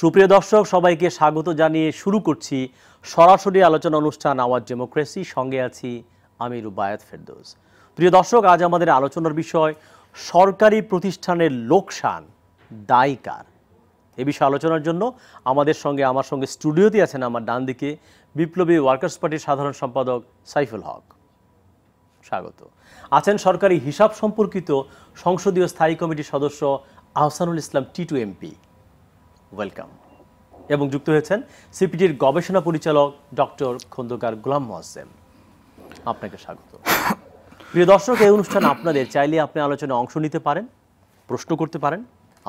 সুপ্রিয় দর্শক সবাইকে স্বাগত জানিয়ে শুরু করছি সরাসরি আলোচনা অনুষ্ঠান আওয়াজ ডেমোক্রেসি সঙ্গে আছি আমি রুবায়াত ফেরদোস প্রিয় দর্শক আজ আমাদের আলোচনার বিষয় সরকারি প্রতিষ্ঠানের লোকসান দায়িকার এ বিষয়ে আলোচনার জন্য আমাদের সঙ্গে আমার সঙ্গে স্টুডিওতে আছেন আমার ডান দিকে বিপ্লবী ওয়ার্কার্স পার্টির সাধারণ সম্পাদক সাইফুল হক স্বাগত আছেন সরকারি হিসাব সম্পর্কিত সংসদীয় স্থায়ী কমিটির সদস্য আহসানুল ইসলাম টিটু এমপি ওয়েলকাম এবং যুক্ত হয়েছেন সিপিডির গবেষণা পরিচালক ডক্টর খন্দকার গোলাম মোয়াজ্জেম আপনাকে স্বাগত প্রিয় দর্শক এই অনুষ্ঠান আপনাদের চাইলে আপনি আলোচনায় অংশ নিতে পারেন প্রশ্ন করতে পারেন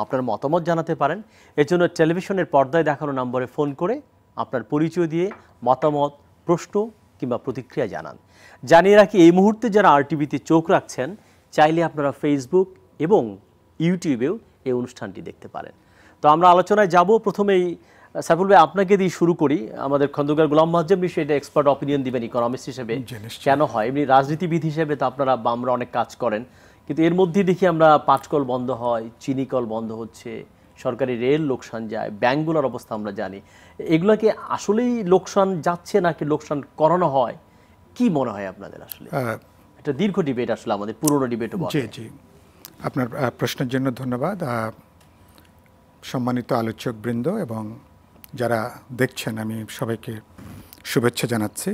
আপনার মতামত জানাতে পারেন এজন্য টেলিভিশনের পর্দায় দেখানো নম্বরে ফোন করে আপনার পরিচয় দিয়ে মতামত প্রশ্ন কিংবা প্রতিক্রিয়া জানান জানিয়ে রাখি এই মুহূর্তে যারা আরটিভিতে চোখ রাখছেন চাইলে আপনারা ফেসবুক এবং ইউটিউবেও এই অনুষ্ঠানটি দেখতে পারেন তো আমরা আলোচনায় যাব প্রথমেই সাইফুল ভাই আপনাকে দিয়ে শুরু করি আমাদের খন্দকার গোলাম মহাজ্জম বিষয়ে এটা এক্সপার্ট অপিনিয়ন দিবেন ইকোনমিস্ট হিসেবে কেন হয় এমনি রাজনীতিবিদ হিসেবে তো আপনারা বামরা অনেক কাজ করেন কিন্তু এর মধ্যে দেখি আমরা পাটকল বন্ধ হয় চিনি কল বন্ধ হচ্ছে সরকারি রেল লোকসান যায় ব্যাঙ্কগুলোর অবস্থা আমরা জানি এগুলোকে আসলেই লোকসান যাচ্ছে নাকি লোকসান করানো হয় কি মনে হয় আপনাদের আসলে একটা দীর্ঘ ডিবেট আসলে আমাদের পুরনো ডিবেটও জি জি আপনার প্রশ্নের জন্য ধন্যবাদ সম্মানিত আলোচকবৃন্দ এবং যারা দেখছেন আমি সবাইকে শুভেচ্ছা জানাচ্ছি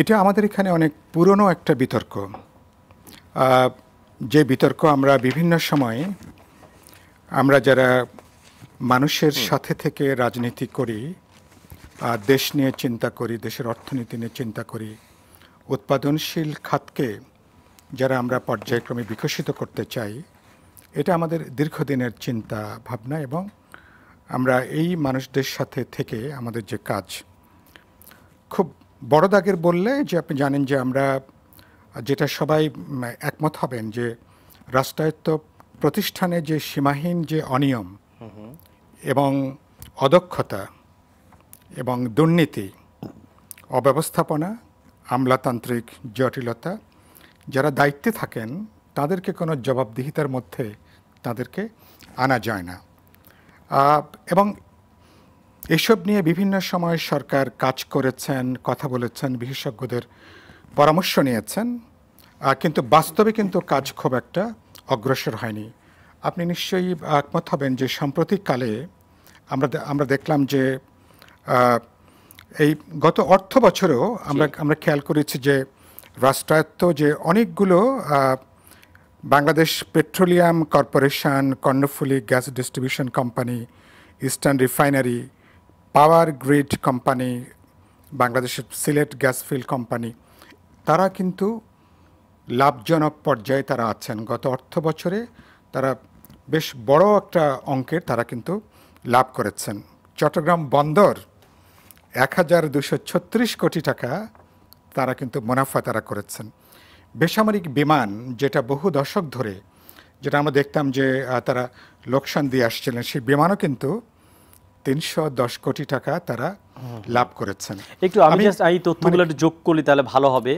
এটা আমাদের এখানে অনেক পুরনো একটা বিতর্ক যে বিতর্ক আমরা বিভিন্ন সময়ে আমরা যারা মানুষের সাথে থেকে রাজনীতি করি দেশ নিয়ে চিন্তা করি দেশের অর্থনীতি নিয়ে চিন্তা করি উৎপাদনশীল খাতকে যারা আমরা পর্যায়ক্রমে বিকশিত করতে চাই এটা আমাদের দীর্ঘদিনের চিন্তা ভাবনা এবং আমরা এই মানুষদের সাথে থেকে আমাদের যে কাজ খুব বড় দাগের বললে যে আপনি জানেন যে আমরা যেটা সবাই একমত হবেন যে রাষ্ট্রায়ত্ত প্রতিষ্ঠানে যে সীমাহীন যে অনিয়ম এবং অদক্ষতা এবং দুর্নীতি অব্যবস্থাপনা আমলাতান্ত্রিক জটিলতা যারা দায়িত্বে থাকেন তাদেরকে কোনো জবাবদিহিতার মধ্যে তাদেরকে আনা যায় না এবং এসব নিয়ে বিভিন্ন সময় সরকার কাজ করেছেন কথা বলেছেন বিশেষজ্ঞদের পরামর্শ নিয়েছেন কিন্তু বাস্তবে কিন্তু কাজ খুব একটা অগ্রসর হয়নি আপনি নিশ্চয়ই একমত হবেন যে সাম্প্রতিককালে আমরা আমরা দেখলাম যে এই গত অর্থ বছরেও আমরা আমরা খেয়াল করেছি যে রাষ্ট্রায়ত্ত যে অনেকগুলো Bangladesh petroleum corporation Karnaphuli gas distribution company eastern refinery power grid company বাংলাদেশের সিলেট গ্যাস ফিল্ড কোম্পানি তারা কিন্তু লাভজনক পর্যায়ে তারা আছেন গত অর্থ বছরে তারা বেশ বড় একটা অঙ্কের তারা কিন্তু লাভ করেছেন চট্টগ্রাম বন্দর এক হাজার দুশো ছত্রিশ কোটি টাকা তারা কিন্তু মুনাফা তারা করেছেন বেসামরিক বিমান যেটা বহু দশক ধরে যেটা আমরা দেখতাম যে তারা লোকসান দিয়ে আসছিলেন সেই বিমানও কিন্তু তিনশো দশ কোটি টাকা তারা লাভ করেছেন একটু আমি এই তথ্যগুলো মানে একটু যোগ করলে তাহলে ভালো হবে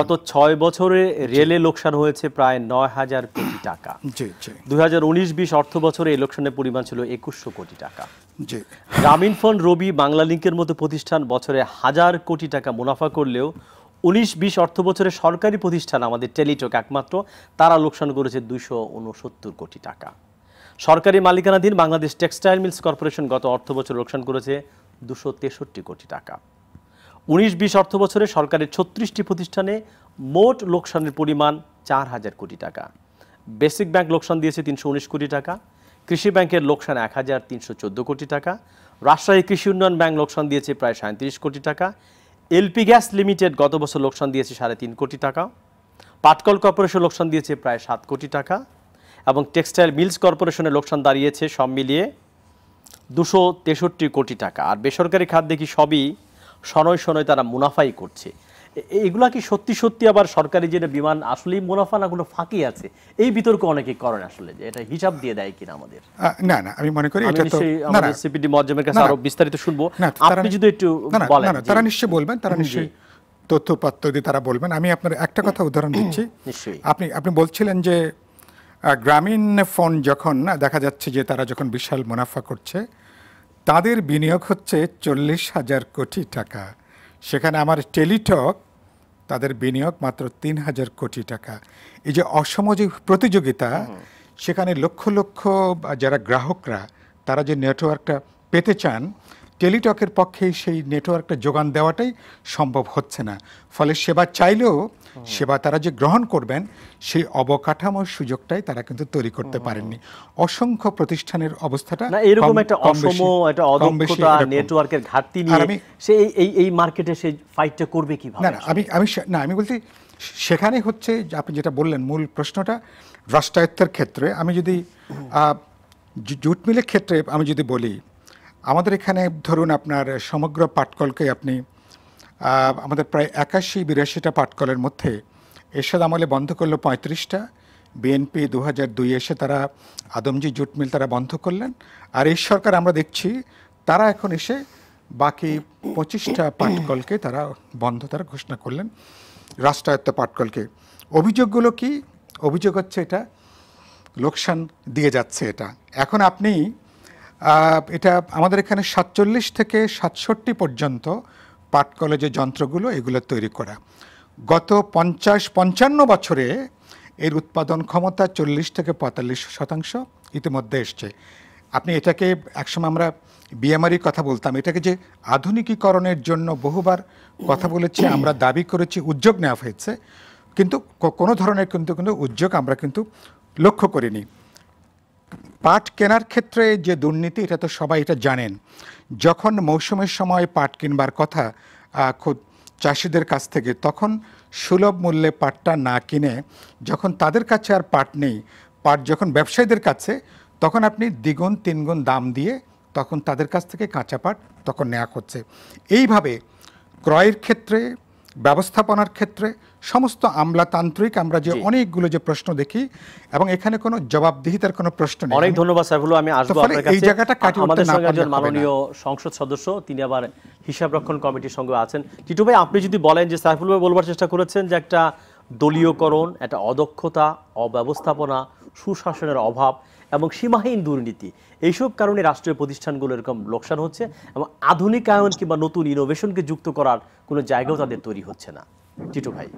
গত ছয় বছরে রেলে লোকসান হয়েছে প্রায় নয় হাজার কোটি টাকা জি জি দুই হাজার উনিশ বিশ অর্থ বছরে এই লোকসানের পরিমাণ ছিল একুশশো কোটি টাকা জি গ্রামীণ ফোন রবি বাংলালিংকের মতো প্রতিষ্ঠান বছরে হাজার কোটি টাকা মুনাফা করলেও উনিশ বিশ অর্থ বছরের সরকারি প্রতিষ্ঠান আমাদের টেলিটক একমাত্র তারা লোকসান করেছে দুইশো উনসত্তর কোটি টাকা সরকারি মালিকানাধীন বাংলাদেশ টেক্সটাইল মিলস কর্পোরেশন গত অর্থ বছর লোকসান করেছে দুশো তেষট্টি কোটি টাকা উনিশ বিশ অর্থ বছরে সরকারের ছত্রিশটি প্রতিষ্ঠানে মোট লোকসানের পরিমাণ চার হাজার কোটি টাকা বেসিক ব্যাংক লোকসান দিয়েছে তিনশো উনিশ কোটি টাকা কৃষি ব্যাংকের লোকসান এক হাজার তিনশো চোদ্দো কোটি টাকা রাজশাহী কৃষি উন্নয়ন ব্যাংক লোকসান দিয়েছে প্রায় সাঁত্রিশ কোটি টাকা এলপি গ্যাস লিমিটেড গত বছর লোকসান দিয়েছে সাড়ে তিন কোটি টাকা পাটকল কর্পোরেশন লোকসান দিয়েছে প্রায় সাত কোটি টাকা এবং টেক্সটাইল মিলস কর্পোরেশনের লোকসান দাঁড়িয়েছে সব মিলিয়ে দুশো তেষট্টি কোটি টাকা আর বেসরকারি খাত দেখি সবই শনয় শনয় তারা মুনাফাই করছে এইগুলা কি সত্যি সত্যি আবার সরকারি যেটা বিমান আসলেই মুনাফা না কোনো ফাঁকি আছে এই বিতর্ক অনেকে করেন আসলে যে এটা হিসাব দিয়ে দেয় কিনা আমাদের না না আমি মনে করি এটা তো আমাদের সিপিডি মজমের কাছে আরো বিস্তারিত শুনবো আপনি যদি একটু বলেন তারা নিশ্চয়ই বলবেন তারা নিশ্চয়ই তথ্যপাত্র দিয়ে তারা বলবেন আমি আপনার একটা কথা উদাহরণ দিচ্ছি আপনি আপনি বলছিলেন যে গ্রামীণ ফোন যখন দেখা যাচ্ছে যে তারা যখন বিশাল মুনাফা করছে তাদের বিনিয়োগ হচ্ছে চল্লিশ হাজার কোটি টাকা সেখানে আমার টেলিটক তাদের বিনিয়োগ মাত্র তিন হাজার কোটি টাকা এই যে অসামাজিক প্রতিযোগিতা সেখানে লক্ষ লক্ষ যারা গ্রাহকরা তারা যে নেটওয়ার্কটা পেতে চান টেলিটকের পক্ষে সেই নেটওয়ার্কটা যোগান দেওয়াটাই সম্ভব হচ্ছে না ফলে সেবা চাইলেও সেবা তারা যে গ্রহণ করবেন সেই অবকাঠামোর সুযোগটাই তারা কিন্তু তৈরি করতে পারেননি অসংখ্য প্রতিষ্ঠানের অবস্থাটা না এরকম একটা অসম একটা অদক্ষতা নেটওয়ার্কের ঘাটতি নিয়ে সে এই এই মার্কেটে সেই ফাইটটা করবে কিভাবে না আমি আমি না আমি বলছি সেখানে হচ্ছে আপনি যেটা বললেন মূল প্রশ্নটা রাষ্ট্রায়ত্তের ক্ষেত্রে আমি যদি জুট মিলের ক্ষেত্রে আমি যদি বলি আমাদের এখানে ধরুন আপনার সমগ্র পাটকলকে আপনি আমাদের প্রায় একাশি বিরাশিটা পাটকলের মধ্যে এরশাদ আমলে বন্ধ করলো পঁয়ত্রিশটা বিএনপি দু হাজার দুই এসে তারা আদমজি জুট মিল তারা বন্ধ করলেন আর এই সরকার আমরা দেখছি তারা এখন এসে বাকি পঁচিশটা পাটকলকে তারা বন্ধ তারা ঘোষণা করলেন রাষ্ট্রায়ত্ত পাটকলকে অভিযোগগুলো কি অভিযোগ হচ্ছে এটা লোকসান দিয়ে যাচ্ছে এটা এখন আপনি এটা আমাদের এখানে সাতচল্লিশ থেকে সাতষট্টি পর্যন্ত পাট কলেজের যন্ত্রগুলো এগুলো তৈরি করা গত পঞ্চাশ পঞ্চান্ন বছরে এর উৎপাদন ক্ষমতা চল্লিশ থেকে পঁয়তাল্লিশ শতাংশ ইতিমধ্যে এসছে আপনি এটাকে একসময় আমরা বিএমআরই কথা বলতাম এটাকে যে আধুনিকীকরণের জন্য বহুবার কথা বলেছি আমরা দাবি করেছি উদ্যোগ নেওয়া হয়েছে কিন্তু কোনো ধরনের কিন্তু কিন্তু উদ্যোগ আমরা কিন্তু লক্ষ্য করিনি পাট কেনার ক্ষেত্রে যে দুর্নীতি এটা তো সবাই এটা জানেন যখন মৌসুমের সময় পাট কিনবার কথা খুব চাষিদের কাছ থেকে তখন সুলভ মূল্যে পাটটা না কিনে যখন তাদের কাছে আর পাট নেই পাট যখন ব্যবসায়ীদের কাছে তখন আপনি দ্বিগুণ তিনগুণ দাম দিয়ে তখন তাদের কাছ থেকে কাঁচা পাট তখন নেওয়া হচ্ছে এইভাবে ক্রয়ের ক্ষেত্রে ব্যবস্থাপনার ক্ষেত্রে সমস্ত আমলাতান্ত্রিক আমরা যে অনেকগুলো যে প্রশ্ন দেখি এবং এখানে কোনো জবাবদিহিতার কোনো প্রশ্ন নেই অনেক ধন্যবাদ স্যারগুলো আমি আসবো আপনার কাছে এই জায়গাটা কাটি উঠতে না পারি একজন মাননীয় সংসদ সদস্য তিনি আবার হিসাব রক্ষণ কমিটির সঙ্গে আছেন টিটু ভাই আপনি যদি বলেন যে সাইফুল ভাই বলবার চেষ্টা করেছেন যে একটা দলীয়করণ একটা অদক্ষতা অব্যবস্থাপনা সুশাসনের অভাব এবং সীমাহীন দুর্নীতি এইসব কারণে রাষ্ট্রীয় প্রতিষ্ঠানগুলো এরকম লোকসান হচ্ছে এবং আধুনিকায়ন কিংবা নতুন ইনোভেশনকে যুক্ত করার কোনো জায়গাও তাদের তৈরি হচ্ছে না টিটু ভাই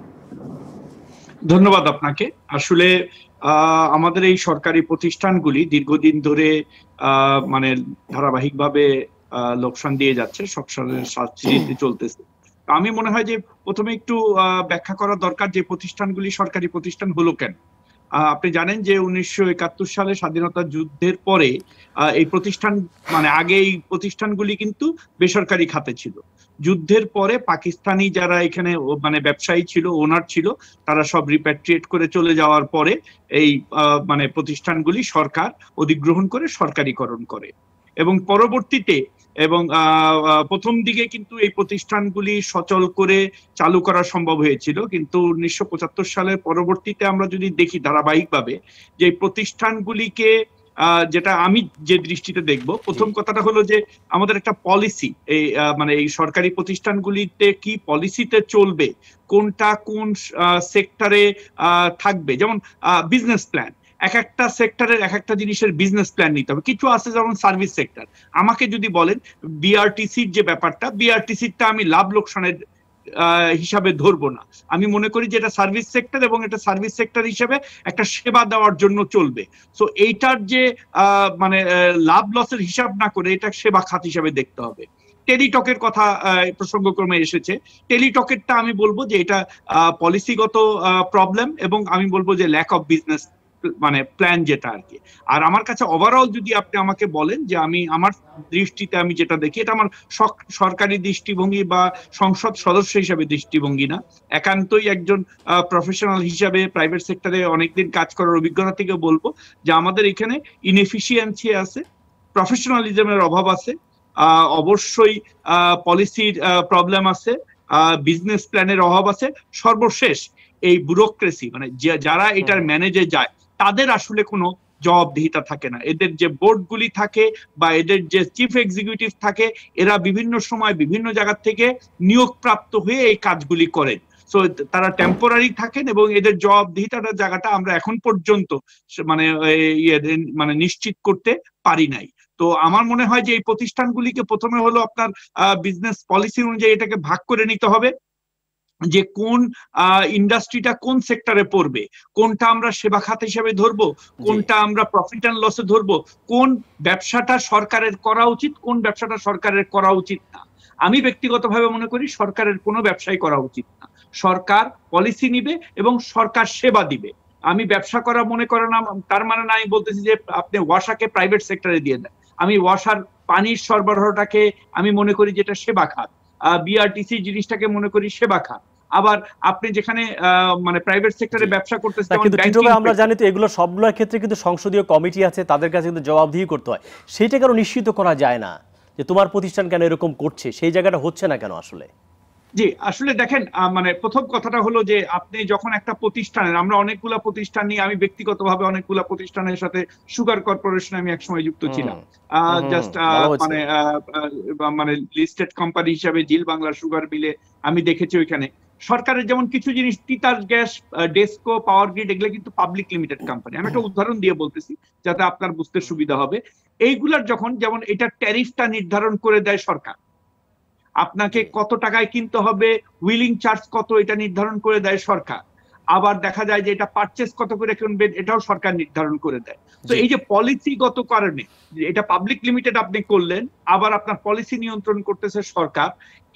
ধন্যবাদ আপনাকে আসলে আমাদের এই সরকারি প্রতিষ্ঠানগুলি দীর্ঘদিন ধরে মানে ধারাবাহিকভাবে লোকসান দিয়ে যাচ্ছে সাবসিডিতে চলতেছে আমি মনে হয় যে প্রথমে একটু ব্যাখ্যা করা দরকার যে প্রতিষ্ঠানগুলি সরকারি প্রতিষ্ঠান হলো কেন আপনি জানেন যে উনিশশো একাত্তর সালে স্বাধীনতা যুদ্ধের পরে এই প্রতিষ্ঠান মানে আগে এই প্রতিষ্ঠানগুলি কিন্তু বেসরকারি খাতে ছিল যুদ্ধের পরে পাকিস্তানি যারা এখানে মানে ব্যবসায়ী ছিল ওনার ছিল তারা সব রিপ্যাট্রিয়েট করে চলে যাওয়ার পরে এই মানে প্রতিষ্ঠানগুলি সরকার অধিগ্রহণ করে সরকারিকরণ করে এবং পরবর্তীতে এবং প্রথম দিকে কিন্তু এই প্রতিষ্ঠানগুলি সচল করে চালু করা সম্ভব হয়েছিল কিন্তু উনিশশো সালের পরবর্তীতে আমরা যদি দেখি ধারাবাহিকভাবে যে প্রতিষ্ঠানগুলিকে যেটা আমি যে দৃষ্টিতে দেখব প্রথম কথাটা হলো যে আমাদের একটা পলিসি এই মানে এই সরকারি প্রতিষ্ঠানগুলিতে কি পলিসিতে চলবে কোনটা কোন সেক্টরে থাকবে যেমন বিজনেস প্ল্যান এক একটা সেক্টরের এক একটা জিনিসের বিজনেস প্ল্যান নিতে হবে কিছু আছে যেমন সার্ভিস সেক্টর আমাকে যদি বলেন বিআরটিসির যে ব্যাপারটা বিআরটিসির টা আমি লাভ লোকসানের হিসাবে ধরবো না আমি মনে করি যে এটা সার্ভিস সেক্টর এবং এটা সার্ভিস সেক্টর হিসেবে একটা সেবা দেওয়ার জন্য চলবে সো এইটার যে মানে লাভ লসের হিসাব না করে এটা সেবা খাত হিসাবে দেখতে হবে টেলিটকের কথা প্রসঙ্গক্রমে এসেছে টেলিটকের টা আমি বলবো যে এটা পলিসিগত প্রবলেম এবং আমি বলবো যে ল্যাক অফ বিজনেস মানে প্ল্যান যেটা আর কি আর আমার কাছে ওভারঅল যদি আপনি আমাকে বলেন যে আমি আমার দৃষ্টিতে আমি যেটা দেখি এটা আমার সরকারি দৃষ্টিভঙ্গি বা সংসদ সদস্য হিসাবে দৃষ্টিভঙ্গি না একান্তই একজন প্রফেশনাল হিসাবে প্রাইভেট সেক্টরে অনেকদিন কাজ করার অভিজ্ঞতা থেকে বলবো যে আমাদের এখানে ইনএফিসিয়েন্সি আছে প্রফেশনালিজমের অভাব আছে অবশ্যই পলিসির প্রবলেম আছে বিজনেস প্ল্যানের অভাব আছে সর্বশেষ এই ব্যুরোক্রেসি মানে যারা এটার ম্যানেজে যায় তাদের আসলে কোনো জবাবদিহিতা থাকে না এদের যে বোর্ডগুলি থাকে বা এদের যে চিফ এক্সিকিউটিভ থাকে এরা বিভিন্ন সময় বিভিন্ন জায়গা থেকে নিয়োগপ্রাপ্ত হয়ে এই কাজগুলি করেন সো তারা টেম্পোরারি থাকেন এবং এদের জবাবদিহিতাটা জায়গাটা আমরা এখন পর্যন্ত মানে ইয়ে, মানে নিশ্চিত করতে পারি নাই তো আমার মনে হয় যে এই প্রতিষ্ঠানগুলিকে প্রথমে হলো আপনার বিজনেস পলিসি অনুযায়ী এটাকে ভাগ করে নিতে হবে যে কোন ইন্ডাস্ট্রিটা কোন সেক্টরে পড়বে কোনটা আমরা সেবা খাত হিসেবে ধরবো কোনটা আমরা প্রফিট অ্যান্ড লসে ধরবো কোন ব্যবসাটা সরকারের করা উচিত কোন ব্যবসাটা সরকারের করা উচিত না আমি ব্যক্তিগতভাবে মনে করি সরকারের কোনো ব্যবসাই করা উচিত না সরকার পলিসি নিবে এবং সরকার সেবা দিবে আমি ব্যবসা করা মনে করে না তার মানে না আমি বলতেছি যে আপনি ওয়াসাকে প্রাইভেট সেক্টরে দিয়ে দেন আমি ওয়াসার পানির সরবরাহটাকে আমি মনে করি যেটা সেবা খাত বিআরটিসি জিনিসটাকে মনে করি সেবা খাত আবার আপনি যেখানে মানে প্রাইভেট সেক্টরে ব্যবসা করতেছেন কিন্তু আমরা জানি তো এগুলো সবগুলোর ক্ষেত্রে কিন্তু সংসদীয় কমিটি আছে তাদের কাছে কিন্তু জবাবদিহি করতে হয় সেটা কেন নিশ্চিত করা যায় না যে তোমার প্রতিষ্ঠান কেন এরকম করছে সেই জায়গাটা হচ্ছে না কেন আসলে জি আসলে দেখেন মানে প্রথম কথাটা হলো যে আপনি যখন একটা প্রতিষ্ঠানের আমরা অনেকগুলা প্রতিষ্ঠান নিয়ে আমি ব্যক্তিগতভাবে অনেকগুলা প্রতিষ্ঠানের সাথে সুগার কর্পোরেশন আমি একসময় যুক্ত ছিলাম জাস্ট মানে মানে লিস্টেড কোম্পানি হিসাবে জিল বাংলা সুগার মিলে আমি দেখেছি ওইখানে সরকারের যেমন কিছু জিনিস Titas gas DESCO power grid এগুলো কিন্তু পাবলিক লিমিটেড কোম্পানি আমি একটা উদাহরণ দিয়ে বলতেছি যাতে আপনার বুঝতে সুবিধা হবে এইগুলার যখন যেমন এটা ট্যারিফটা নির্ধারণ করে দেয় সরকার আপনাকে কত টাকায় কিনতে হবে উইলিং চার্জ কত এটা নির্ধারণ করে দেয় সরকার আবার দেখা যায় যে এটা পারচেস কত করে কিনবেন এটাও সরকার নির্ধারণ করে দেয় তো এই যে পলিসিগত কারণে এটা পাবলিক লিমিটেড আপনি করলেন আবার আপনার পলিসি নিয়ন্ত্রণ করতেছে সরকার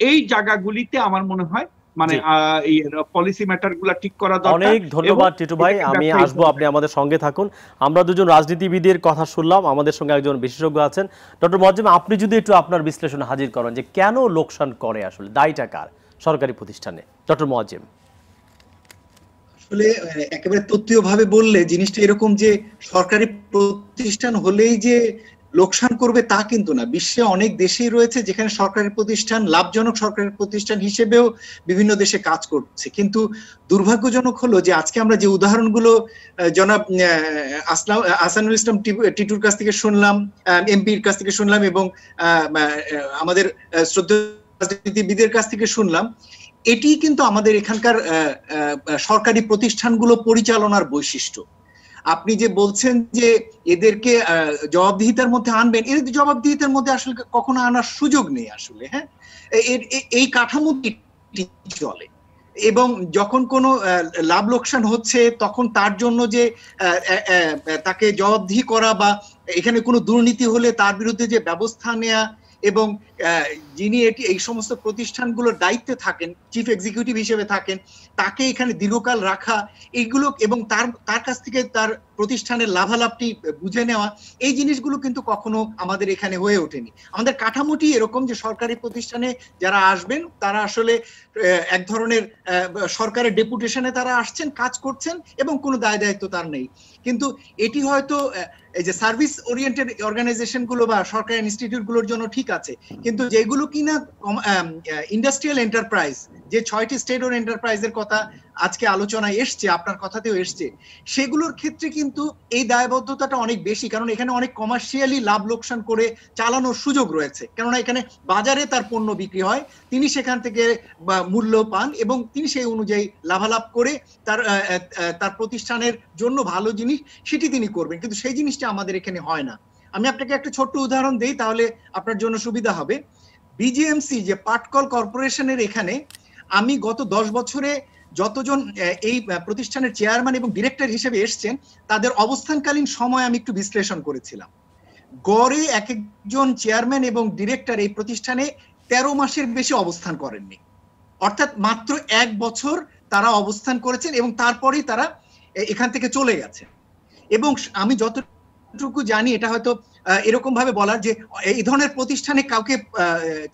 এই জায়গাগুলিতে আমার মনে হয় মানে পলিসি ম্যাটার গুলা ঠিক করা দরকার অনেক ধন্যবাদ টিটু ভাই আমি আসব আপনি আমাদের সঙ্গে থাকুন আমরা দুজন রাজনীতিবিদের কথা শুনলাম আমাদের সঙ্গে একজন বিশেষজ্ঞ আছেন ডক্টর আপনি যদি একটু আপনার বিশ্লেষণ হাজির করেন যে কেন লোকসান করে আসলে দায়টা কার সরকারি প্রতিষ্ঠানে ডক্টর মজ্জিম আসলে একেবারে তত্ত্বীয় ভাবে বললে জিনিসটা এরকম যে সরকারি প্রতিষ্ঠান হলেই যে লোকসান করবে তা কিন্তু না বিশ্বে অনেক দেশেই রয়েছে যেখানে সরকারি প্রতিষ্ঠান লাভজনক সরকারি প্রতিষ্ঠান হিসেবেও বিভিন্ন দেশে কাজ করছে কিন্তু দুর্ভাগ্যজনক হলো যে আজকে আমরা যে উদাহরণগুলো জনাব আসলাম আসানুল ইসলাম টিটুর কাছ থেকে শুনলাম এমপির কাছ থেকে শুনলাম এবং আমাদের শ্রদ্ধা রাজনীতিবিদের কাছ থেকে শুনলাম এটি কিন্তু আমাদের এখানকার সরকারি প্রতিষ্ঠানগুলো পরিচালনার বৈশিষ্ট্য আপনি যে বলছেন যে এদেরকে জবাবদিহিতার মধ্যে আনবেন এদের জবাবদিহিতার মধ্যে আসলে কখনো আনার সুযোগ নেই আসলে হ্যাঁ এই কাঠামোটি চলে এবং যখন কোনো লাভ লোকসান হচ্ছে তখন তার জন্য যে তাকে জবাবদিহি করা বা এখানে কোনো দুর্নীতি হলে তার বিরুদ্ধে যে ব্যবস্থা নেয়া এবং যিনি এটি এই সমস্ত প্রতিষ্ঠানগুলোর দায়িত্বে থাকেন চিফ এক্সিকিউটিভ হিসেবে থাকেন তাকে এখানে দীর্ঘকাল রাখা এইগুলো এবং তার তার কাছ থেকে তার প্রতিষ্ঠানের লাভালাভটি বুঝে নেওয়া এই জিনিসগুলো কিন্তু কখনো আমাদের এখানে হয়ে ওঠেনি আমাদের কাঠামোটি এরকম যে সরকারি প্রতিষ্ঠানে যারা আসবেন তারা আসলে এক ধরনের সরকারের ডেপুটেশনে তারা আসছেন কাজ করছেন এবং কোনো দায় দায়িত্ব তার নেই কিন্তু এটি হয়তো এই যে সার্ভিস ওরিয়েন্টেড অর্গানাইজেশন গুলো বা সরকারি ইনস্টিটিউট গুলোর জন্য ঠিক আছে কিন্তু যেগুলো কিনা ইন্ডাস্ট্রিয়াল এন্টারপ্রাইজ যে ছয়টি স্টেট ওর এন্টারপ্রাইজের কথা আজকে আলোচনায় এসছে আপনার কথাতেও এসছে সেগুলোর ক্ষেত্রে কিন্তু এই দায়বদ্ধতাটা অনেক বেশি কারণ এখানে অনেক কমার্শিয়ালি লাভ লোকসান করে চালানোর সুযোগ রয়েছে কেননা এখানে বাজারে তার পণ্য বিক্রি হয় তিনি সেখান থেকে মূল্য পান এবং তিনি সেই অনুযায়ী লাভালাভ করে তার তার প্রতিষ্ঠানের জন্য ভালো জিনিস সেটি তিনি করবেন কিন্তু সেই জিনিসটা আমাদের এখানে হয় না আমি আপনাকে একটা ছোট্ট উদাহরণ দিই তাহলে আপনার জন্য সুবিধা হবে বিজিএমসি যে পাটকল কর্পোরেশনের এখানে আমি গত দশ বছরে যতজন এই প্রতিষ্ঠানের চেয়ারম্যান এবং ডিরেক্টর হিসেবে এসছেন তাদের অবস্থানকালীন সময় আমি একটু বিশ্লেষণ করেছিলাম গড়ে এক একজন চেয়ারম্যান এবং ডিরেক্টর এই প্রতিষ্ঠানে তেরো মাসের বেশি অবস্থান করেননি অর্থাৎ মাত্র এক বছর তারা অবস্থান করেছেন এবং তারপরেই তারা এখান থেকে চলে গেছে এবং আমি যতটুকু জানি এটা হয়তো এরকম ভাবে বলার যে এই ধরনের প্রতিষ্ঠানে কাউকে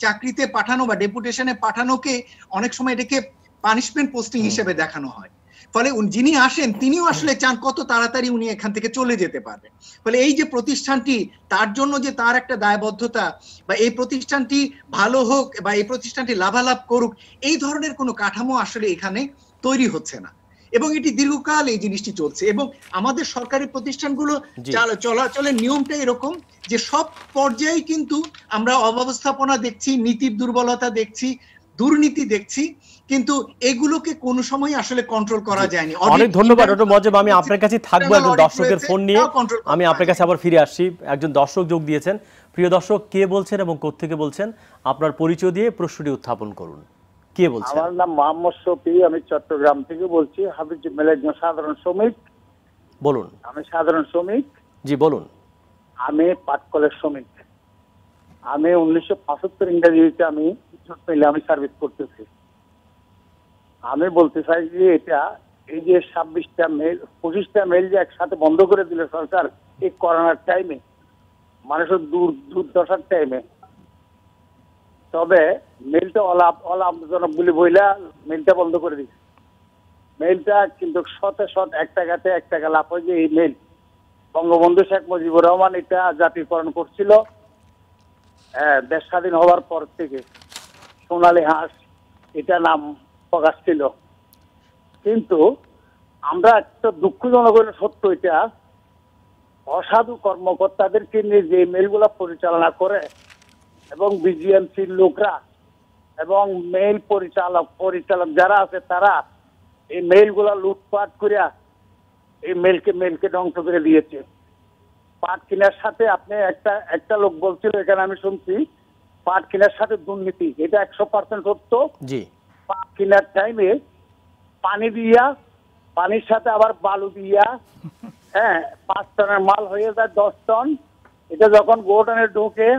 চাকরিতে পাঠানো বা ডেপুটেশনে পাঠানোকে অনেক সময় এটাকে পানিশমেন্ট পোস্টিং হিসেবে দেখানো হয় ফলে যিনি আসেন তিনিও আসলে চান কত তাড়াতাড়ি উনি এখান থেকে চলে যেতে পারবেন ফলে এই যে প্রতিষ্ঠানটি তার জন্য যে তার একটা দায়বদ্ধতা বা এই প্রতিষ্ঠানটি ভালো হোক বা এই প্রতিষ্ঠানটি লাভালাভ করুক এই ধরনের কোনো কাঠামো আসলে এখানে তৈরি হচ্ছে না এবং এটি দীর্ঘকাল এই জিনিসটি চলছে এবং আমাদের সরকারি প্রতিষ্ঠানগুলো চলাচলের নিয়মটা এরকম যে সব পর্যায়ে কিন্তু আমরা অব্যবস্থাপনা দেখছি নীতির দুর্বলতা দেখছি দুর্নীতি দেখছি কিন্তু এগুলোকে কোন সময় আসলে কন্ট্রোল করা যায়নি অনেক ধন্যবাদ ডক্টর মজেব আমি আপনার কাছে থাকবো একজন দর্শকের ফোন নিয়ে আমি আপনার কাছে আবার ফিরে আসছি একজন দর্শক যোগ দিয়েছেন প্রিয় দর্শক কে বলছেন এবং কোথেকে বলছেন আপনার পরিচয় দিয়ে প্রশ্নটি উত্থাপন করুন কে বলছেন আমার নাম মোহাম্মদ শফি আমি চট্টগ্রাম থেকে বলছি হাবিজ মেলেজন সাধারণ শ্রমিক বলুন আমি সাধারণ শ্রমিক জি বলুন আমি পাটকলের শ্রমিক আমি উনিশশো পঁচাত্তর ইংরেজিতে আমি প্রতিশোধ পেলে আমি সার্ভিস করতেছি আমি বলতে চাই যে এটা এই যে ছাব্বিশটা মেল পঁচিশটা মেল যে একসাথে বন্ধ করে দিল সরকার এই করোনার টাইমে মানুষের দূর দুর্দশার টাইমে তবে মেলটা অলাভ অলাভজনক বলে বইলা মেলটা বন্ধ করে দিচ্ছে মেলটা কিন্তু শতে শত এক টাকাতে এক টাকা লাভ হয়েছে এই মেল বঙ্গবন্ধু শেখ মুজিবুর রহমান এটা জাতিকরণ করছিল দেশ স্বাধীন হওয়ার পর থেকে সোনালী হাঁস এটা নাম প্রকাশ ছিল কিন্তু আমরা একটা দুঃখজনক সত্য এটা অসাধু কর্মকর্তাদেরকে নিয়ে যে মেলগুলো পরিচালনা করে এবং বিজিএমসির লোকরা এবং মেল পরিচালক পরিচালক যারা আছে তারা এই মেলগুলো লুটপাট করিয়া এই মেলকে মেলকে ধ্বংস করে দিয়েছে পাট কেনার সাথে আপনি একটা একটা লোক বলছিল এখানে আমি শুনছি পাট কেনার সাথে দুর্নীতি এটা একশো পার্সেন্ট সত্য জি পাট কেনার টাইমে পানি দিয়া পানির সাথে আবার বালু দিয়া হ্যাঁ পাঁচ টনের মাল হয়ে যায় দশ টন এটা যখন গোডানে ঢুকে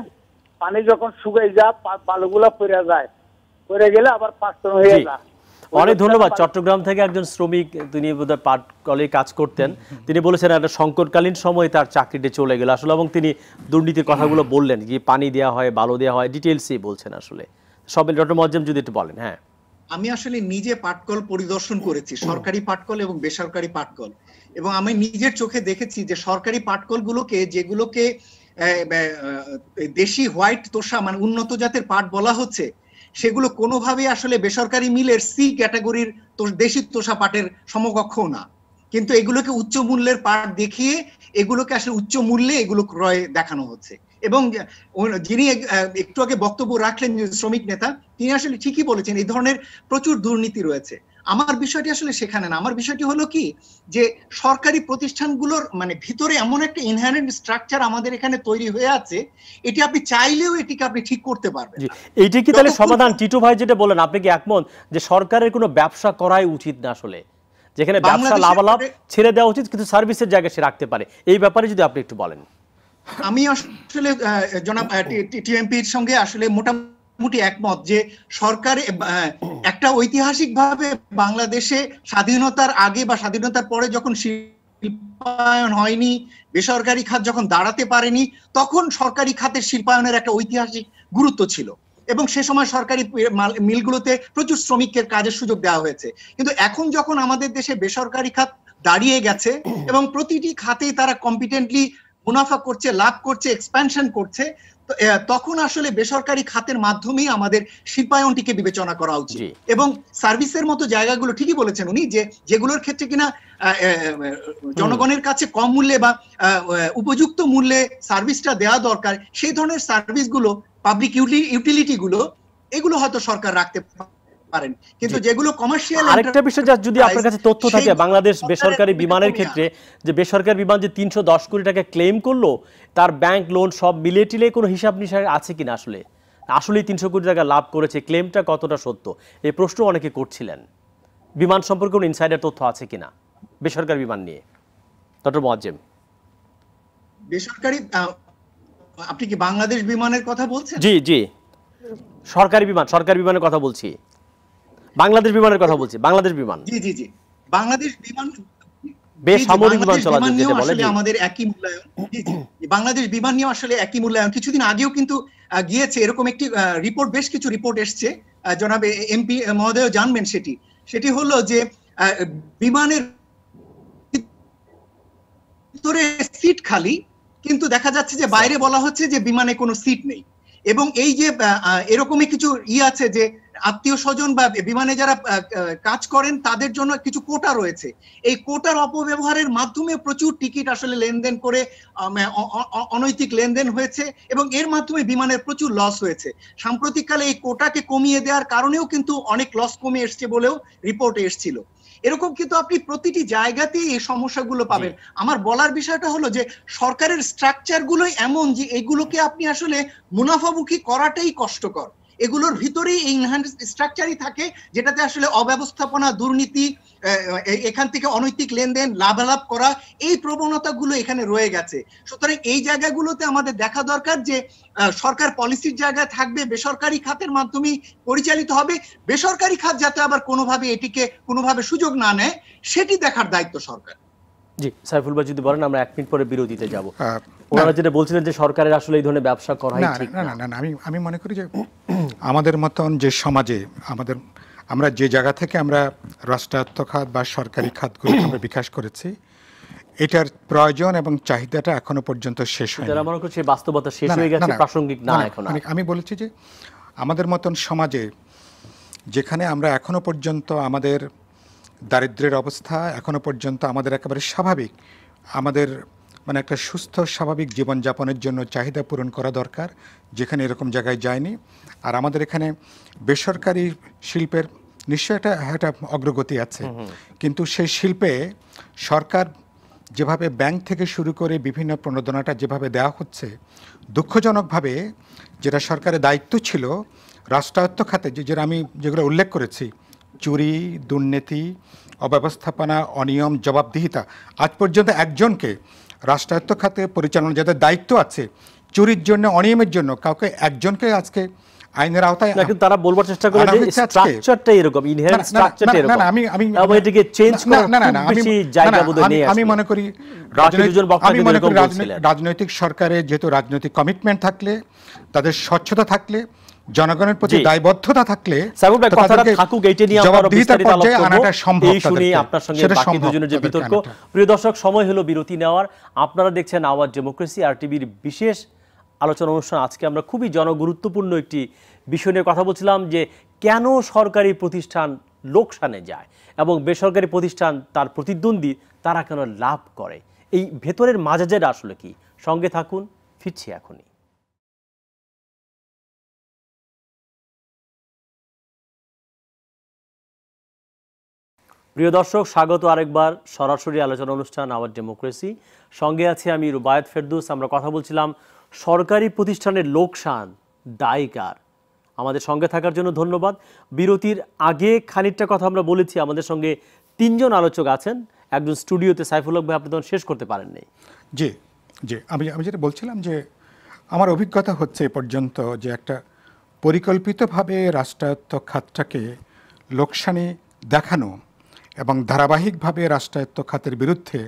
পানি যখন শুকাই যায় বালুগুলা পড়ে যায় পড়ে গেলে আবার পাঁচ টন হয়ে যায় অনেক ধন্যবাদ চট্টগ্রাম থেকে একজন শ্রমিক তিনি বোধহয় পাট কলে কাজ করতেন তিনি বলেছেন একটা সংকটকালীন সময়ে তার চাকরিটি চলে গেল আসলে এবং তিনি দুর্নীতির কথাগুলো বললেন যে পানি দেওয়া হয় বালো দেওয়া হয় ডিটেলসই বলছেন আসলে সব ডক্টর মজ্জেম যদি একটু বলেন হ্যাঁ আমি আসলে নিজে পাটকল পরিদর্শন করেছি সরকারি পাটকল এবং বেসরকারি পাটকল এবং আমি নিজের চোখে দেখেছি যে সরকারি পাটকলগুলোকে যেগুলোকে দেশি হোয়াইট তোষা মানে উন্নত জাতের পাট বলা হচ্ছে সেগুলো কোনোভাবেই আসলে বেসরকারি মিলের সি ক্যাটাগরির দেশি তোষা পাটের সমকক্ষ না কিন্তু এগুলোকে উচ্চ মূল্যের পাট দেখিয়ে এগুলোকে আসলে উচ্চ মূল্যে এগুলো ক্রয় দেখানো হচ্ছে এবং যিনি একটু আগে বক্তব্য রাখলেন শ্রমিক নেতা তিনি আসলে ঠিকই বলেছেন এই ধরনের প্রচুর দুর্নীতি রয়েছে আমার বিষয়টি আসলে সেখানে না আমার বিষয়টি হলো কি যে সরকারি প্রতিষ্ঠানগুলোর মানে ভিতরে এমন একটা ইনহারেন্ট স্ট্রাকচার আমাদের এখানে তৈরি হয়ে আছে এটি আপনি চাইলেও এটিকে আপনি ঠিক করতে পারবেন এইটি কি তাহলে সমাধান টিটু ভাই যেটা বলেন আপনি কি একমত যে সরকারের কোনো ব্যবসা করাই উচিত না আসলে যেখানে ব্যবসা লাভালাভ ছেড়ে দেওয়া উচিত কিন্তু সার্ভিসের জায়গায় সে রাখতে পারে এই ব্যাপারে যদি আপনি একটু বলেন আমি আসলে জনাব টিএমপির সঙ্গে আসলে মোটামুটি মোটামুটি একমত যে সরকার হ্যাঁ, একটা ঐতিহাসিক ভাবে বাংলাদেশে স্বাধীনতার আগে বা স্বাধীনতার পরে যখন শিল্পায়ন হয়নি বেসরকারি খাত যখন দাঁড়াতে পারেনি তখন সরকারি খাতের শিল্পায়নের একটা ঐতিহাসিক গুরুত্ব ছিল এবং সে সময় সরকারি মিলগুলোতে প্রচুর শ্রমিকের কাজের সুযোগ দেওয়া হয়েছে কিন্তু এখন যখন আমাদের দেশে বেসরকারি খাত দাঁড়িয়ে গেছে এবং প্রতিটি খাতেই তারা কম্পিটেন্টলি মুনাফা করছে লাভ করছে এক্সপ্যানশন করছে তখন আসলে বেসরকারি খাতের মাধ্যমেই আমাদের শিল্পায়নটিকে বিবেচনা করা উচিত এবং সার্ভিসের মতো জায়গাগুলো ঠিকই বলেছেন উনি যে যেগুলোর ক্ষেত্রে কিনা জনগণের কাছে কম মূল্যে বা উপযুক্ত মূল্যে সার্ভিসটা দেওয়া দরকার সেই ধরনের সার্ভিসগুলো পাবলিক ইউটিলিটি গুলো এগুলো হয়তো সরকার রাখতে পারেন কিন্তু যেগুলো কমার্শিয়াল আরেকটা বিষয় যা যদি আপনার কাছে তথ্য থাকে বাংলাদেশ বেসরকারি বিমানের ক্ষেত্রে যে বেসরকারি বিমান যে কোটি টাকা ক্লেম করলো তার ব্যাংক লোন সব মিলিয়ে টিলে কোনো হিসাব নিসাব আছে কিনা আসলে আসলেই কোটি টাকা লাভ করেছে ক্লেমটা কতটা সত্য এই প্রশ্ন অনেকে করছিলেন বিমান সম্পর্কে কোনো ইনসাইডার তথ্য আছে কিনা বেসরকারি বিমান নিয়ে ডক্টর মোয়াজ্জেম বেসরকারি আপনি কি বাংলাদেশ বিমানের কথা বলছেন জি জি সরকারি বিমান সরকারি বিমানের কথা বলছি বাংলাদেশ বিমানের কথা বলছি বাংলাদেশ বিমান জি জি জি বাংলাদেশ বিমান বেসামরিক বিমান চলাচল যেটা বলে আমাদের একই মূল্যায়ন বাংলাদেশ বিমান নিয়ে আসলে একই মূল্যায়ন কিছুদিন আগেও কিন্তু গিয়েছে এরকম একটি রিপোর্ট বেশ কিছু রিপোর্ট এমপি মহোদয় জানবেন সেটি সেটি হলো যে বিমানের ভিতরে সিট খালি কিন্তু দেখা যাচ্ছে যে বাইরে বলা হচ্ছে যে বিমানে কোনো সিট নেই এবং এই যে এরকমই কিছু ই আছে যে আত্মীয় স্বজন বা বিমানে যারা কাজ করেন তাদের জন্য কিছু কোটা রয়েছে এই কোটার অপব্যবহারের মাধ্যমে প্রচুর টিকিট আসলে লেনদেন করে মানে অনৈতিক লেনদেন হয়েছে এবং এর মাধ্যমে বিমানের প্রচুর লস হয়েছে সাম্প্রতিককালে এই কোটাকে কমিয়ে দেওয়ার কারণেও কিন্তু অনেক লস কমে এসছে বলেও রিপোর্টে এসছিল এরকম কিন্তু আপনি প্রতিটি জায়গাতেই এই সমস্যাগুলো পাবেন আমার বলার বিষয়টা হলো যে সরকারের স্ট্রাকচারগুলোই এমন যে এগুলোকে আপনি আসলে মুনাফামুখী করাটাই কষ্টকর এগুলোর ভিতরেই এই ইনহ্যান্ড স্ট্রাকচারই থাকে যেটাতে আসলে অব্যবস্থাপনা দুর্নীতি এখান থেকে অনৈতিক লেনদেন লাভালাভ করা এই প্রবণতাগুলো এখানে রয়ে গেছে সুতরাং এই জায়গাগুলোতে আমাদের দেখা দরকার যে সরকার পলিসির জায়গায় থাকবে বেসরকারি খাতের মাধ্যমেই পরিচালিত হবে বেসরকারি খাত যাতে আবার কোনোভাবে এটিকে কোনোভাবে সুযোগ না নেয় সেটি দেখার দায়িত্ব সরকার জি সাইফুল ভাই যদি বলেন আমরা এক মিনিট পরে বিরতিতে যাব ওনারা যেটা বলছিলেন যে সরকারের আসলে এই ধরনের ব্যবসা করা ঠিক না না না আমি আমি মনে করি যে আমাদের মতন যে সমাজে আমাদের আমরা যে জায়গা থেকে আমরা রাষ্ট্রায়ত্ত খাত বা সরকারি খাতগুলোকে আমরা বিকাশ করেছি এটার প্রয়োজন এবং চাহিদাটা এখনো পর্যন্ত শেষ হয়নি যারা মনে করছে বাস্তবতা শেষ হয়ে গেছে প্রাসঙ্গিক না এখন আমি বলেছি যে আমাদের মতন সমাজে যেখানে আমরা এখনো পর্যন্ত আমাদের দারিদ্রের অবস্থা এখনো পর্যন্ত আমাদের একেবারে স্বাভাবিক আমাদের মানে একটা সুস্থ স্বাভাবিক জীবনযাপনের জন্য চাহিদা পূরণ করা দরকার যেখানে এরকম জায়গায় যায়নি আর আমাদের এখানে বেসরকারি শিল্পের নিশ্চয় একটা একটা অগ্রগতি আছে কিন্তু সেই শিল্পে সরকার যেভাবে ব্যাংক থেকে শুরু করে বিভিন্ন প্রণোদনাটা যেভাবে দেওয়া হচ্ছে দুঃখজনকভাবে যেটা সরকারের দায়িত্ব ছিল রাষ্ট্রায়ত্ত খাতে যেটা আমি যেগুলো উল্লেখ করেছি চুরি দুর্নীতি অব্যবস্থাপনা অনিয়ম জবাবদিহিতা আজ পর্যন্ত একজনকে রাষ্ট্রায়ত্ত খাতে পরিচালনা যাদের দায়িত্ব আছে চুরির জন্য অনিয়মের জন্য কাউকে একজনকে আজকে আইনের আওতায় কিন্তু তারা বলবার চেষ্টা করে যে স্ট্রাকচারটা এরকম ইনহেরেন্ট স্ট্রাকচারটা এরকম না আমি আমি এটাকে চেঞ্জ না না না আমি জায়গা আমি মনে করি রাজনৈতিক সরকারে যেহেতু রাজনৈতিক কমিটমেন্ট থাকলে তাদের স্বচ্ছতা থাকলে জনগণের প্রতি দায়বদ্ধতা থাকলে বিতর্ক প্রিয় দর্শক সময় হলো বিরতি নেওয়ার আপনারা দেখছেন আওয়াজ ডেমোক্রেসি আর টিভির বিশেষ আলোচনা অনুষ্ঠান আজকে আমরা খুবই জনগুরুত্বপূর্ণ একটি বিষয় নিয়ে কথা বলছিলাম যে কেন সরকারি প্রতিষ্ঠান লোকসানে যায় এবং বেসরকারি প্রতিষ্ঠান তার প্রতিদ্বন্দ্বী তারা কেন লাভ করে এই ভেতরের মাঝাজের আসলে কি সঙ্গে থাকুন ফিরছি এখনই প্রিয় দর্শক স্বাগত আরেকবার সরাসরি আলোচনা অনুষ্ঠান আওয়ার ডেমোক্রেসি সঙ্গে আছি আমি রুবায়ত ফেরদুস আমরা কথা বলছিলাম সরকারি প্রতিষ্ঠানের লোকসান দায়িকার আমাদের সঙ্গে থাকার জন্য ধন্যবাদ বিরতির আগে খানিকটা কথা আমরা বলেছি আমাদের সঙ্গে তিনজন আলোচক আছেন একজন স্টুডিওতে সাইফুল ভাই আপনি তখন শেষ করতে পারেননি জি জি আমি আমি যেটা বলছিলাম যে আমার অভিজ্ঞতা হচ্ছে এ পর্যন্ত যে একটা পরিকল্পিতভাবে রাষ্ট্রায়ত্ত খাতটাকে লোকসানে দেখানো এবং ধারাবাহিকভাবে রাষ্ট্রায়ত্ত খাতের বিরুদ্ধে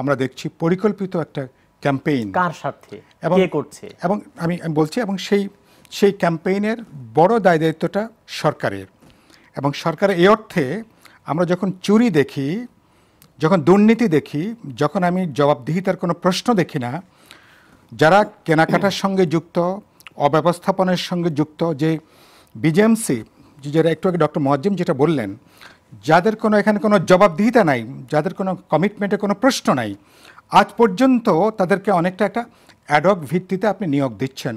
আমরা দেখছি পরিকল্পিত একটা ক্যাম্পেইন কার স্বার্থে এবং করছে এবং আমি বলছি এবং সেই সেই ক্যাম্পেইনের বড় দায় দায়িত্বটা সরকারের এবং সরকারের এই অর্থে আমরা যখন চুরি দেখি যখন দুর্নীতি দেখি যখন আমি জবাবদিহিতার কোনো প্রশ্ন দেখি না যারা কেনাকাটার সঙ্গে যুক্ত অব্যবস্থাপনের সঙ্গে যুক্ত যে বিজেএমসি যারা একটু আগে ডক্টর মোয়াজ্জিম যেটা বললেন যাদের কোনো এখানে কোনো জবাবদিহিতা নাই যাদের কোনো কমিটমেন্টে কোনো প্রশ্ন নাই আজ পর্যন্ত তাদেরকে অনেকটা একটা অ্যাডক ভিত্তিতে আপনি নিয়োগ দিচ্ছেন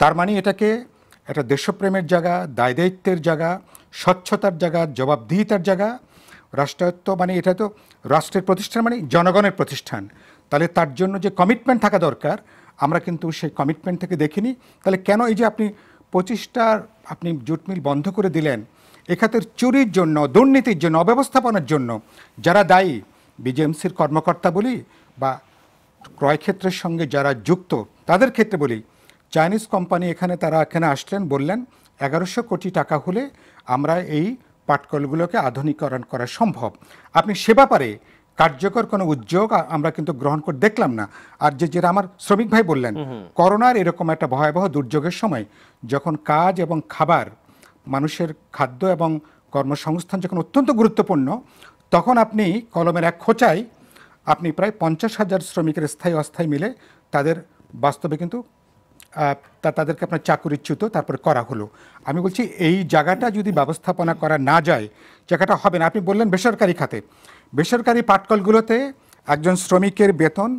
তার মানে এটাকে একটা দেশপ্রেমের জায়গা দায় দায়িত্বের জায়গা স্বচ্ছতার জায়গা জবাবদিহিতার জায়গা রাষ্ট্রায়ত্ত মানে এটা তো রাষ্ট্রের প্রতিষ্ঠান মানে জনগণের প্রতিষ্ঠান তাহলে তার জন্য যে কমিটমেন্ট থাকা দরকার আমরা কিন্তু সেই কমিটমেন্ট থেকে দেখিনি তাহলে কেন এই যে আপনি পঁচিশটার আপনি জুটমিল বন্ধ করে দিলেন এখাতের চুরির জন্য দুর্নীতির জন্য অব্যবস্থাপনার জন্য যারা দায়ী বিজেএমসির কর্মকর্তা বলি বা ক্রয়ক্ষেত্রের সঙ্গে যারা যুক্ত তাদের ক্ষেত্রে বলি চাইনিজ কোম্পানি এখানে তারা এখানে আসলেন বললেন এগারোশো কোটি টাকা হলে আমরা এই পাটকলগুলোকে আধুনিকরণ করা সম্ভব আপনি সে ব্যাপারে কার্যকর কোনো উদ্যোগ আমরা কিন্তু গ্রহণ করে দেখলাম না আর যে যেটা আমার শ্রমিক ভাই বললেন করোনার এরকম একটা ভয়াবহ দুর্যোগের সময় যখন কাজ এবং খাবার মানুষের খাদ্য এবং কর্মসংস্থান যখন অত্যন্ত গুরুত্বপূর্ণ তখন আপনি কলমের এক খোঁচায় আপনি প্রায় পঞ্চাশ হাজার শ্রমিকের স্থায়ী অস্থায়ী মিলে তাদের বাস্তবে কিন্তু তা তাদেরকে আপনার চাকরিচ্যুত তারপরে করা হলো আমি বলছি এই জায়গাটা যদি ব্যবস্থাপনা করা না যায় জায়গাটা হবে না আপনি বললেন বেসরকারি খাতে বেসরকারি পাটকলগুলোতে একজন শ্রমিকের বেতন